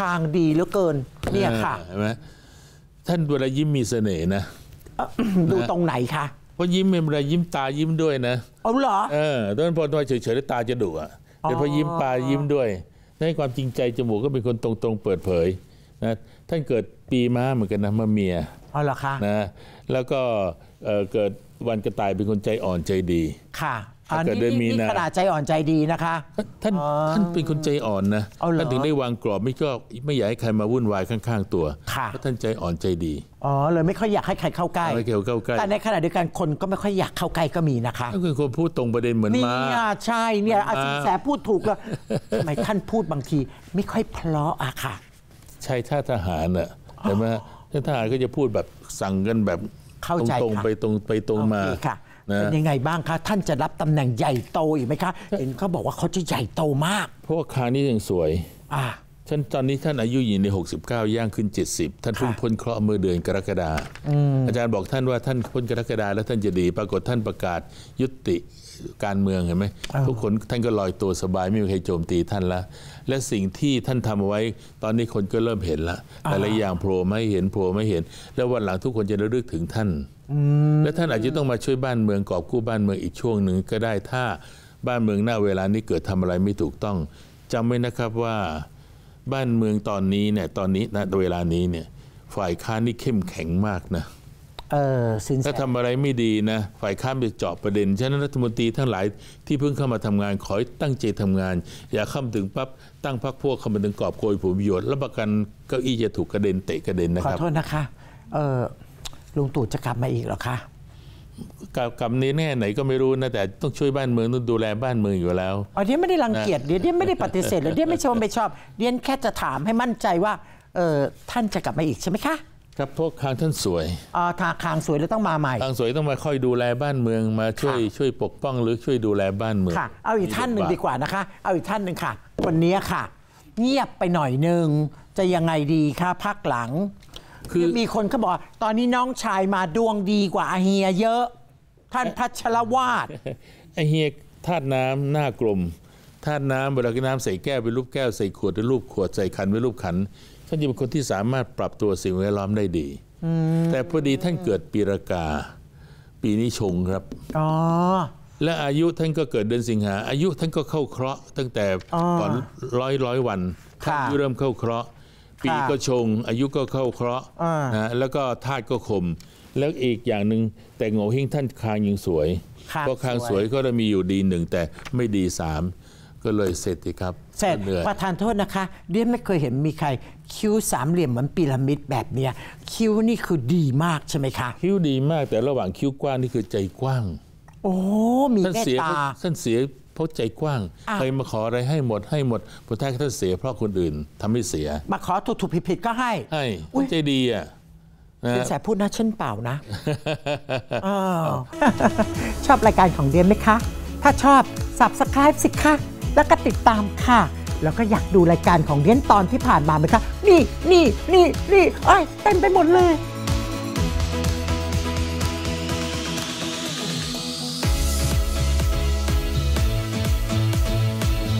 ทางดีเหลือเกินเนี่ยค่ะใช่ไหมท่านเวลายิ้มมีเสน่ห์นะ ดูตรงไหนคะเพราะยิ้มเวลายิ้มตายิ้มด้วยนะเอาเหรอ เออต้นพอตัวเฉยๆตาจะดุอ่ะ แต่พอยิ้มตายิ้มด้วยในความจริงใจ จมูกก็เป็นคนตรงๆเปิดเผยนะ ท่านเกิดปีม้าเหมือนกันนะมะเมีย อ๋อเหรอคะ นะ แล้วก็เกิดวันกระต่ายเป็นคนใจอ่อนใจดี ค่ะอันกิดนมีนขนาดใจอ่อนใจดีนะคะท่านท่านเป็นคนใจอ่อนนะท่านถึงได้วางกรอบไม่ก็ไม่อยากให้ใครมาวุ่นวายข้างๆตัวเพราะท่านใจอ่อนใจดี อ๋อเลยไม่ค่อยอยากให้ใครเข้าใกล้ไม่เยเข้าใกล้แต่ในขณะเดียวกันคนก็ไม่ค่อยอยากเข้าใกล้ก็มีนะคะก็คือคนพูดตรงประเด็นเหมือนมาเนี่ยใช่เนี่ยอาจารแสพูดถูกแล้วทำไมท่านพูดบางที ไม่ค่อยเพลาะอะค่ะใช่ท่าทหารอะแต่ว่าท่าทหารก็จะพูดแบบสั่งกันแบบตรงๆไปตรงไปตรงมาค่ะเป็นยังไงบ้างคะท่านจะรับตำแหน่งใหญ่โตอีกไหมคะเห็นเขาบอกว่าเขาจะใหญ่โตมาก พวกคานี่ยังสวยอ่าท่านตอนนี้ท่านอายุยืนใน 69 ย่างขึ้น 70 ท่านเพิ่งพ้นเคราะห์เมื่อเดือนกรกฎาอาจารย์บอกท่านว่าท่านพ้นกรกฎาแล้วท่านจะดีปรากฏท่านประกาศยุติการเมืองเห็นไหม ทุกคนท่านก็ลอยตัวสบายไม่มีใครโจมตีท่านละและสิ่งที่ท่านทำไว้ ตอนนี้คนก็เริ่มเห็นละแต่ละอย่างโผล่ไม่เห็นโผล่ไม่เห็น แล้ววันหลังทุกคนจะระลึกถึงท่านและท่านอาจจะต้องมาช่วยบ้านเมือง กอบกู้บ้านเมืองอีกช่วงหนึ่ง ก็ได้ถ้าบ้านเมืองหน้าเวลานี้เกิดทำอะไรไม่ถูกต้อง จำไว้นะครับว่าบ้านเมืองตอนนี้เนี่ยตอนนี้ณเวลานี้เนี่ยฝ่ายค้านนี่เข้มแข็งมากนะถ้าทำอะไรไม่ดีนะฝ่ายค้านไปเจาะประเด็นฉะนั้นรัฐมนตรีทั้งหลายที่เพิ่งเข้ามาทำงานขอให้ตั้งใจทำงาน อย่าข้ามถึงปั๊บตั้งพรรคพวกเข้ามาถึงกอบโกยผลประโยชน์ล้บประกันเก้าอี้จะถูกกระเด็นเตะกระเด็นนะครับขอโทษนะคะลุงตู่จะกลับมาอีกหรอคะกับกับนี้แน่ไหนก็ไม่รู้นะแต่ต้องช่วยบ้านเมืองต้องดูแลบ้านเมืองอยู่แล้วอ๋อเดียไม่ได้รังเกียจเดี๋ยเดียไม่ได้ปฏิเสธเลยเดี๋ยวไม่ชมไม่ชอบเดียแค่จะถามให้มั่นใจว่าเออท่านจะกลับมาอีกใช่ไหมคะครับเพราะคางท่านสวยอ๋อทางคางสวยแล้วต้องมาใหม่คางสวยต้องมาค่อยดูแลบ้านเมืองมาช่วยช่วยปกป้อง หรือช่วยดูแลบ้านเมืองค่ะเอาอีกท่านหนึ่งดีกว่านะคะ เอาอีกท่านหนึ่งค่ะวันนี้ค่ะเงียบไปหน่อยหนึ่งจะยังไงดีคะพักหลังคือมีคนเขาบอก ตอนนี้น้องชายมาดวงดีกว่าอาเฮีย เยอะ ท่านพัชรวาดอาเฮียธาตุน้ำหน้ากลมธาตุน้ำเวลากินน้ำใส่แก้วเป็นรูปแก้วใส่ขวดเป็นรูปขวดใส่ขันเป็นรูปขันท่านจะเป็นคนที่สามารถปรับตัวสิ่งแวดล้อมได้ดีแต่พอดีท่านเกิดปีรากาปีนี้ชงครับอและอายุท่านก็เกิดเดือนสิงหาอายุท่านก็เข้าเคราะห์ตั้งแต่ก่อนร้อยร้อยวันท่านเริ่มเข้าเคราะห์ปีก็ชง อายุก็เข้าเคราะห์นะแล้วก็ธาตุก็คมแล้วอีกอย่างหนึ่ง แต่โง่หิ้งท่านคางยังสวยเพราะคางสวยก็จะมีอยู่ดีหนึ่ง แต่ไม่ดีสามก็เลยเสร็จครับเสร็จประธานโทษนะคะเรียนไม่เคยเห็นมีใคร คิ้วสามเหลี่ยมเหมือนปีระมิดแบบเนี้ยคิ้วนี่คือดีมากใช่ไหมคะ คิ้วดีมากแต่ระหว่างคิ้วกว้างนี่คือใจกว้าง โอ้มีเมตตาท่านเสียเพราะใจกว้างใครมาขออะไรให้หมดให้หมดพะแท้ก็เสียเพราะคนอื่น ทำให้เสีย มาขอถูกถูกผิดผิดก็ให้ให้ใจดีอ่ะเป็นแสพูดนะเช่นเปล่านะชอบรายการของเดียนไหมคะ ถ้าชอบ subscribe สิคะแล้วก็ติดตามค่ะแล้วก็อยากดูรายการของเดียนตอนที่ผ่านมาไหมคะนี่นี่นี่นี่เอ้ยเต็มไปหมดเลย